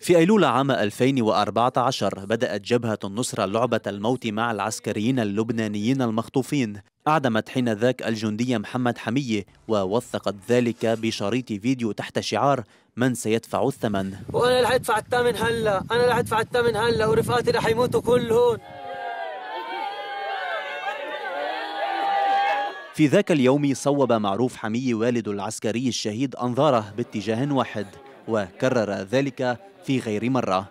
في أيلول عام 2014 بدأت جبهة النصرة لعبة الموت مع العسكريين اللبنانيين المخطوفين أعدمت حينذاك الجندي محمد حمية ووثقت ذلك بشريط فيديو تحت شعار من سيدفع الثمن وأنا رح أدفع الثمن هلا أنا رح أدفع الثمن هلا ورفقاتي رح يموتوا كلهم في ذاك اليوم صوب معروف حمي والد العسكري الشهيد أنظاره باتجاه واحد وكرر ذلك في غير مرة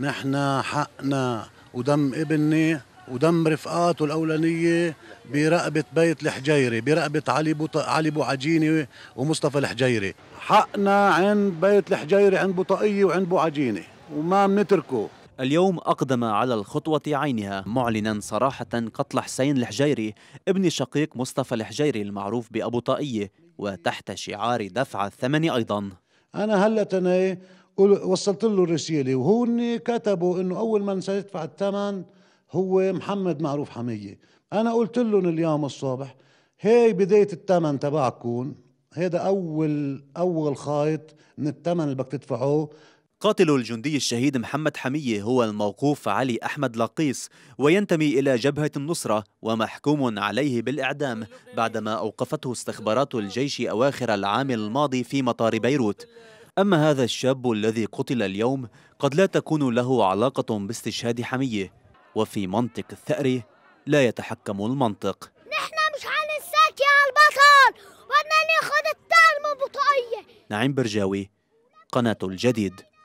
نحن حقنا ودم ابني ودم رفقاته الاولانيه برقبه بيت الحجيري برقبه علي بو علي بو عجيني ومصطفى الحجيري حقنا عند بيت الحجيري عند بوطقيه وعند بو عجيني وما بنتركه اليوم أقدم على الخطوة عينها معلنا صراحة قتل حسين الحجيري ابن شقيق مصطفى الحجيري المعروف بأبو طائية وتحت شعار دفع الثمن أيضا انا هلا انا وصلت له الرساله وهن كتبوا انه اول من سيدفع الثمن هو محمد معروف حميه انا قلت لهم اليوم الصبح هي بدايه الثمن تبعكم هذا اول اول خايط من الثمن اللي بدك تدفعوه قاتل الجندي الشهيد محمد حمية هو الموقوف علي أحمد لقيس وينتمي إلى جبهة النصرة ومحكوم عليه بالإعدام بعدما أوقفته استخبارات الجيش أواخر العام الماضي في مطار بيروت أما هذا الشاب الذي قتل اليوم قد لا تكون له علاقة باستشهاد حمية وفي منطق الثأر لا يتحكم المنطق نحن مش هننساك يا البطل بدنا ناخذ التالمة بطاقية نعيم برجاوي قناة الجديد